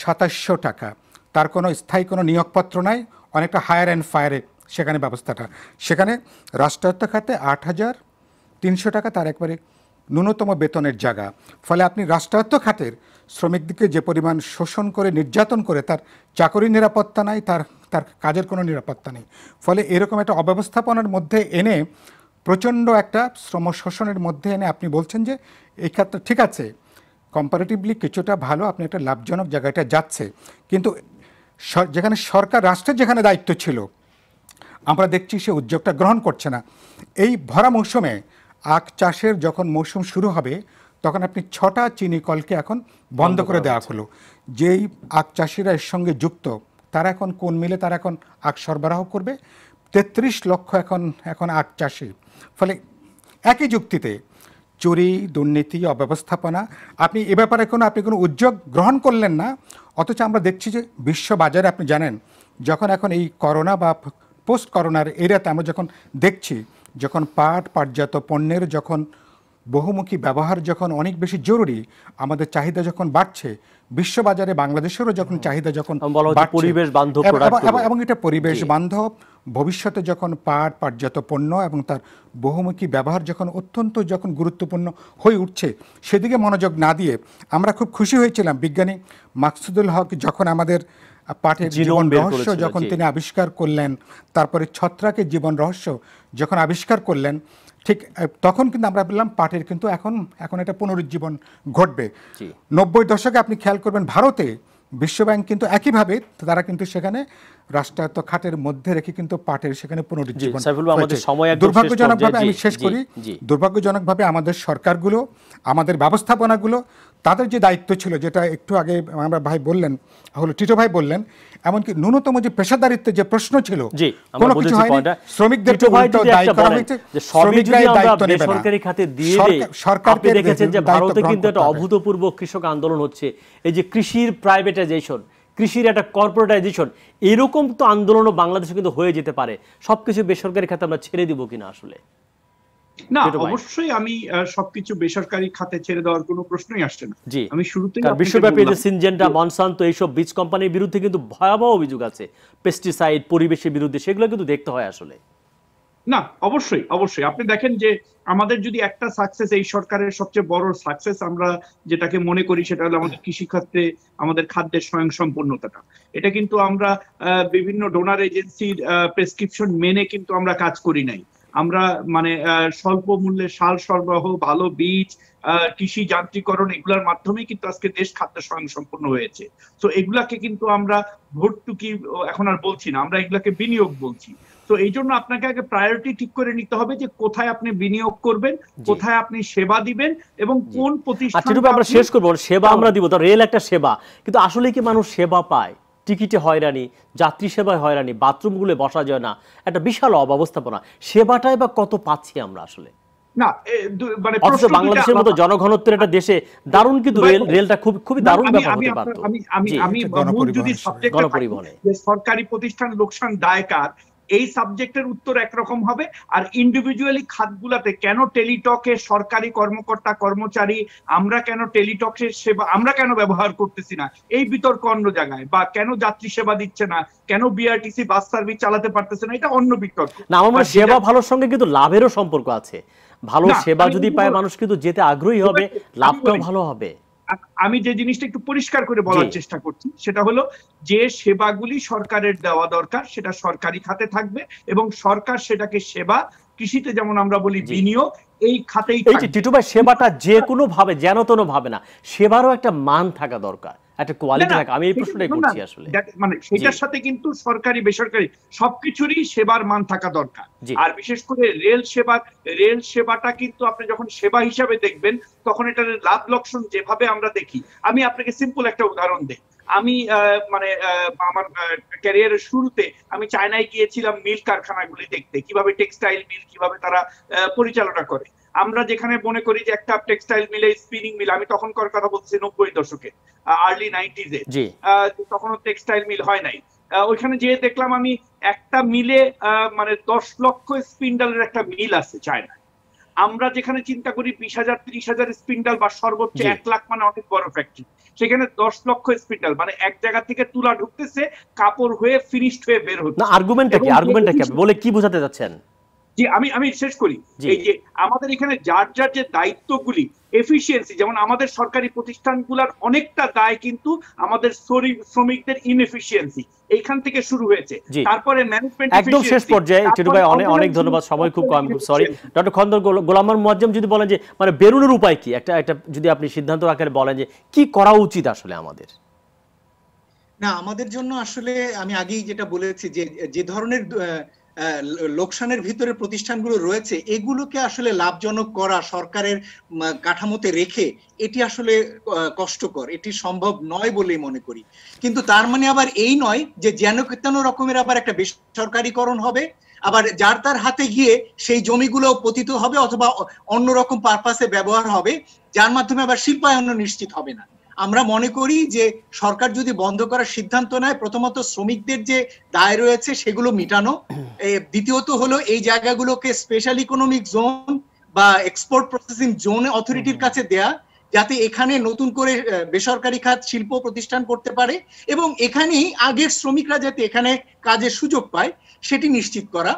সাতাশশো টাকা তার কোনো স্থায়ী কোনো নিয়োগপত্র নাই অনেকটা হায়ার অ্যান্ড ফায়ারে সেখানে ব্যবস্থাটা সেখানে রাষ্ট্রায়ত্ত খাতে আট হাজার তিনশো টাকা তার একবারে ন্যূনতম বেতনের জায়গা ফলে আপনি রাষ্ট্রায়ত্ত খাতের শ্রমিকদিকে যে পরিমাণ শোষণ করে নির্যাতন করে তার চাকরির নিরাপত্তা নাই তার তার কাজের কোনো নিরাপত্তা নেই ফলে এরকম একটা অব্যবস্থাপনার মধ্যে এনে প্রচণ্ড একটা শ্রম শোষণের মধ্যে এনে আপনি বলছেন যে এই ক্ষেত্রে ঠিক আছে কম্পারেটিভলি কিছুটা ভালো আপনি একটা লাভজনক জায়গাটা যাচ্ছে কিন্তু যেখানে সরকার রাষ্ট্রের যেখানে দায়িত্ব ছিল আমরা দেখছি সে উদ্যোগটা গ্রহণ করছে না এই ভরা মৌসুমে আখ চাষের যখন মৌসুম শুরু হবে তখন আপনি ছটা চিনি কলকে এখন বন্ধ করে দেওয়া হলো যেই আখ চাষিরা এর সঙ্গে যুক্ত তারা এখন কোন মিলে তারা এখন আখ সরবরাহ করবে তেত্রিশ লক্ষ এখন এখন আখ চাষি ফলে একই যুক্তিতে চুরি দুর্নীতি অব্যবস্থাপনা আপনি এ ব্যাপারে কোনো আপনি কোনো উদ্যোগ গ্রহণ করলেন না অথচ আমরা দেখছি যে বিশ্ব বাজারে আপনি জানেন যখন এখন এই করোনা বা পোস্ট করোনার এরিয়াতে আমরা যখন দেখছি যখন পাট পাটজাত পণ্যের যখন বহুমুখী ব্যবহার যখন অনেক বেশি জরুরি আমাদের চাহিদা যখন বাড়ছে বিশ্ববাজারে বাংলাদেশেরও যখন চাহিদা যখন পরিবেশ বান্ধব এবং এটা পরিবেশ বান্ধব ভবিষ্যতে যখন পাট পাটজাত পণ্য এবং তার বহুমুখী ব্যবহার যখন অত্যন্ত যখন গুরুত্বপূর্ণ হয়ে উঠছে সেদিকে মনোযোগ না দিয়ে আমরা খুব খুশি হয়েছিলাম বিজ্ঞানী মাকসুদুল হক যখন আমাদের পাঠের জীবন রহস্য যখন তিনি আবিষ্কার করলেন তারপরে ছত্রাকের জীবন রহস্য যখন আবিষ্কার করলেন ঠিক তখন কিন্তু আমরা বললাম পাঠের কিন্তু এখন এখন এটা পুনরুজ্জীবন ঘটবে নব্বই দশকে আপনি খেয়াল করবেন ভারতে বিশ্বব্যাংক কিন্তু একইভাবে তারা কিন্তু সেখানে রাষ্ট্রায়ত্ত খাতের মধ্যে রেখে কিন্তু পাটের সেখানে পুনরুজ্জীবন দুর্ভাগ্যজনকভাবে আমি শেষ করি দুর্ভাগ্যজনকভাবে আমাদের সরকারগুলো আমাদের ব্যবস্থাপনাগুলো তাদের যে দায়িত্ব ছিল যেটা একটু আগে আমরা ভাই বললেন হলো টিটো ভাই বললেন এমনকি ন্যূনতম যে পেশাদারিত্বের যে প্রশ্ন ছিল কোনো কিছু হয়নি শ্রমিকদের সরকারি খাতে দিয়ে সরকারকে দেখেছেন যে ভারতে কিন্তু একটা অভূতপূর্ব কৃষক আন্দোলন হচ্ছে এই যে কৃষির প্রাইভেটাইজেশন কৃষির একটা কর্পোরেটাইজেশন এরকম তো আন্দোলনও বাংলাদেশে কিন্তু হয়ে যেতে পারে সবকিছু বেসরকারি খাতে আমরা ছেড়ে দিব কিনা আসলে না অবশ্যই আমি সবকিছু বেসরকারি খাতে ছেড়ে দেওয়ার কোনো প্রশ্নই আসছে না জি আমি শুরুতেই বিশ্বব্যাপী যে সিনজেন্টা মনসান্ত এইসব বীজ কোম্পানির বিরুদ্ধে কিন্তু ভয়াবহ অভিযোগ আছে পেস্টিসাইড পরিবেশের বিরুদ্ধে সেগুলো কিন্তু দেখতে হয় আসলে না অবশ্যই অবশ্যই আপনি দেখেন যে আমাদের যদি একটা সাকসেস এই সরকারের সবচেয়ে বড় সাকসেস আমরা যেটাকে মনে করি সেটা হলো আমাদের কৃষিক্ষেত্রে আমাদের খাদ্যের সম্পূর্ণতাটা এটা কিন্তু আমরা বিভিন্ন ডোনার এজেন্সির প্রেসক্রিপশন মেনে কিন্তু আমরা কাজ করি নাই আমরা মানে স্বল্প মূল্যে সার সরবরাহ ভালো বীজ কৃষি যান্ত্রিকরণ এগুলোর মাধ্যমে কিন্তু আজকে দেশ খাদ্য স্বয়ংসম্পূর্ণ হয়েছে তো এগুলাকে কিন্তু আমরা ভর্তুকি এখন আর বলছি না আমরা এগুলাকে বিনিয়োগ বলছি তো এই জন্য আপনাকে আগে প্রায়োরিটি ঠিক করে নিতে হবে যে কোথায় আপনি বিনিয়োগ করবেন কোথায় আপনি সেবা দিবেন এবং কোন প্রতিষ্ঠান আচ্ছা, আমরা শেষ করবো সেবা আমরা দিব তো রেল একটা সেবা কিন্তু আসলে কি মানুষ সেবা পায় টিকিটে হয়রানি যাত্রী সেবায় হয়রানি বাথরুমগুলো বসা যায় না একটা বিশাল অব্যবস্থাপনা সেবাটাই বা কত পাচ্ছি আমরা আসলে সরকারি প্রতিষ্ঠান লোকসান দায়কার এই সাবজেক্টের উত্তর একরকম হবে আর ইন্ডিভিজুয়ালি খাতগুলাতে কেন টেলিটকে সরকারি কর্মকর্তা কর্মচারী আমরা কেন টেলিটকের সেবা আমরা কেন ব্যবহার করতেছি না এই বিতর্ক অন্য জায়গায় বা কেন যাত্রী সেবা দিচ্ছে না কেন বিআরটিসি বাস সার্ভিস চালাতে পারতেছে না এটা অন্য বিতর্ক না আমার সেবা ভালোর সঙ্গে কিন্তু লাভেরও সম্পর্ক আছে ভালো সেবা যদি পায় মানুষ কিন্তু যেতে আগ্রহী হবে লাভটাও ভালো হবে আমি যে জিনিসটা একটু পরিষ্কার করে বলার চেষ্টা করছি সেটা হলো যে সেবাগুলি সরকারের দেওয়া দরকার সেটা সরকারি খাতে থাকবে এবং সরকার সেটাকে সেবা কৃষিতে যেমন আমরা বলি বিনিয়োগ এই খাতেই টিটু ভাই সেবাটা যে কোনো ভাবে যেন তেন ভাবে না সেবারও একটা মান থাকা দরকার একটা কোয়ালিটি থাকে আমি এই প্রশ্নটাই করছি আসলে মানে সেটার সাথে কিন্তু সরকারি বেসরকারি সবকিছুরই সেবার মান থাকা দরকার আর বিশেষ করে রেল সেবা রেল সেবাটা কিন্তু আপনি যখন সেবা হিসাবে দেখবেন তখন এটার লাভ লক্ষণ যেভাবে আমরা দেখি আমি আপনাকে সিম্পল একটা উদাহরণ দেই আমি মানে আমার ক্যারিয়ারের শুরুতে আমি চায়নায় গিয়েছিলাম মিল কারখানাগুলি দেখতে কিভাবে টেক্সটাইল মিল কিভাবে তারা পরিচালনা করে আমরা যেখানে মনে করি যে একটা টেক্সটাইল মিলে স্পিনিং মিল আমি তখনকার কথা বলছি নব্বই দশকে আর্লি নাইনটিজ এ তখন টেক্সটাইল মিল হয় নাই ওইখানে যে দেখলাম আমি একটা মিলে মানে দশ লক্ষ স্পিন্ডালের একটা মিল আছে চায়না আমরা যেখানে চিন্তা করি বিশ হাজার ত্রিশ হাজার স্পিন্ডাল বা সর্বোচ্চ এক লাখ মানে অনেক বড় ফ্যাক্টরি সেখানে দশ লক্ষ স্পিন্ডাল মানে এক জায়গা থেকে তুলা ঢুকতেছে কাপড় হয়ে ফিনিশড হয়ে বের হচ্ছে আর্গুমেন্টটা কি আর্গুমেন্টটা কি বলে কি বোঝাতে যাচ্ছেন যে আমি আমি শেষ করি এই যে আমাদের এখানে যার যার যে দায়িত্বগুলি এফিসিয়েন্সি যেমন আমাদের সরকারি প্রতিষ্ঠানগুলোর অনেকটা দায় কিন্তু আমাদের শ্রমিকদের ইনএফিসিয়েন্সি এইখান থেকে শুরু হয়েছে তারপরে ম্যানেজমেন্ট একদম শেষ পর্যায়ে টিটু ভাই অনেক অনেক ধন্যবাদ সবাই খুব কম সরি ডক্টর খন্দর গোলাম মুয়াজ্জম যদি বলেন যে মানে বেরোনোর উপায় কি একটা একটা যদি আপনি সিদ্ধান্ত আকারে বলেন যে কি করা উচিত আসলে আমাদের না আমাদের জন্য আসলে আমি আগেই যেটা বলেছি যে যে ধরনের লোকসানের ভিতরে প্রতিষ্ঠানগুলো রয়েছে এগুলোকে আসলে লাভজনক করা সরকারের কাঠামোতে রেখে এটি আসলে কষ্টকর এটি সম্ভব নয় বলেই মনে করি কিন্তু তার মানে আবার এই নয় যে যেন কেন রকমের আবার একটা বেসরকারীকরণ হবে আবার যার তার হাতে গিয়ে সেই জমিগুলো পতিত হবে অথবা অন্যরকম পারপাসে ব্যবহার হবে যার মাধ্যমে আবার শিল্পায়ন নিশ্চিত হবে না আমরা মনে করি যে সরকার যদি বন্ধ করার সিদ্ধান্ত নেয় প্রথমত শ্রমিকদের যে দায় রয়েছে সেগুলো মিটানো দ্বিতীয়ত হলো এই জায়গাগুলোকে স্পেশাল ইকোনমিক জোন বা এক্সপোর্ট প্রসেসিং জোন অথরিটির কাছে দেয়া যাতে এখানে নতুন করে বেসরকারি খাত শিল্প প্রতিষ্ঠান করতে পারে এবং এখানেই আগের শ্রমিকরা যাতে এখানে কাজের সুযোগ পায় সেটি নিশ্চিত করা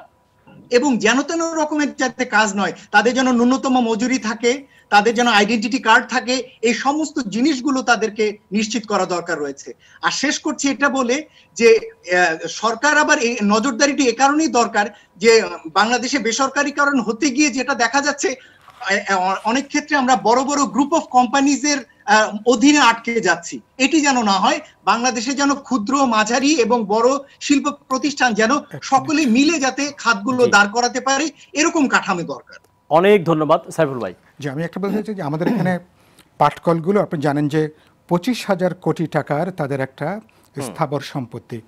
এবং যেন তেন রকমের যাতে কাজ নয় তাদের যেন ন্যূনতম মজুরি থাকে তাদের যেন আইডেন্টিটি কার্ড থাকে এই সমস্ত জিনিসগুলো তাদেরকে নিশ্চিত করা দরকার রয়েছে আর শেষ করছি এটা বলে যে সরকার আবার এই নজরদারিটি এ কারণেই দরকার যে বাংলাদেশে বেসরকারি কারণ হতে গিয়ে যেটা দেখা যাচ্ছে অনেক ক্ষেত্রে আমরা বড় বড় গ্রুপ অফ কোম্পানিজের অধীনে আটকে যাচ্ছি এটি যেন না হয় বাংলাদেশে যেন ক্ষুদ্র মাঝারি এবং বড় শিল্প প্রতিষ্ঠান যেন সকলে মিলে যাতে খাতগুলো দাঁড় করাতে পারে এরকম কাঠামো দরকার অনেক ধন্যবাদ সাইফুল ভাই যে আমি একটা বলতে চাই যে আমাদের এখানে পাটকলগুলো আপনি জানেন যে পঁচিশ হাজার কোটি টাকার তাদের একটা স্থাবর সম্পত্তি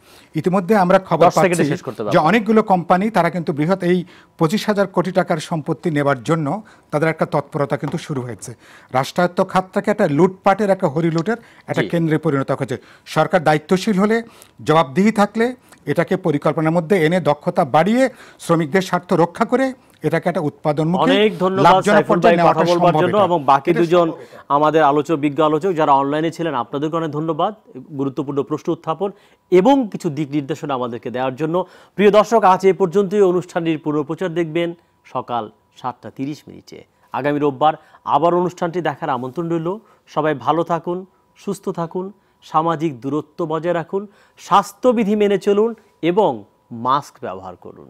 ইতিমধ্যে আমরা খবর পাচ্ছি যে অনেকগুলো কোম্পানি তারা কিন্তু বৃহৎ এই পঁচিশ হাজার কোটি টাকার সম্পত্তি নেবার জন্য তাদের একটা তৎপরতা কিন্তু শুরু হয়েছে রাষ্ট্রায়ত্ত খাতটাকে একটা লুটপাটের একটা হরিলুটের একটা কেন্দ্রে পরিণত হয়েছে সরকার দায়িত্বশীল হলে জবাবদিহি থাকলে এটাকে পরিকল্পনার মধ্যে এনে দক্ষতা বাড়িয়ে শ্রমিকদের স্বার্থ রক্ষা করে এটাকে একটা উৎপাদন অনেক ধন্যবাদ বলবার জন্য এবং বাকি দুজন আমাদের আলোচক বিজ্ঞ আলোচক যারা অনলাইনে ছিলেন আপনাদেরকে অনেক ধন্যবাদ গুরুত্বপূর্ণ প্রশ্ন উত্থাপন এবং কিছু দিক নির্দেশনা আমাদেরকে দেওয়ার জন্য প্রিয় দর্শক আজ এ পর্যন্তই অনুষ্ঠানটির পুনঃপ্রচার দেখবেন সকাল সাতটা তিরিশ মিনিটে আগামী রোববার আবার অনুষ্ঠানটি দেখার আমন্ত্রণ রইল সবাই ভালো থাকুন সুস্থ থাকুন সামাজিক দূরত্ব বজায় রাখুন স্বাস্থ্যবিধি মেনে চলুন এবং মাস্ক ব্যবহার করুন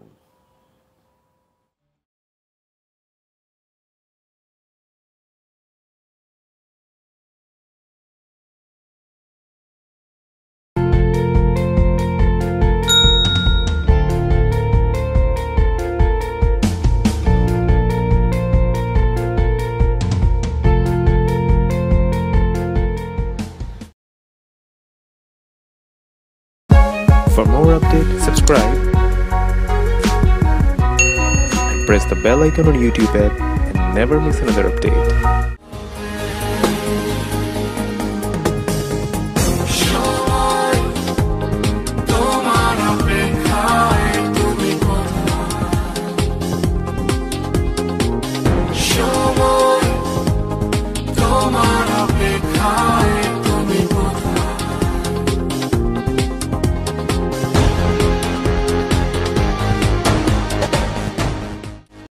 For more update, subscribe and press the bell icon on YouTube app and never miss another update.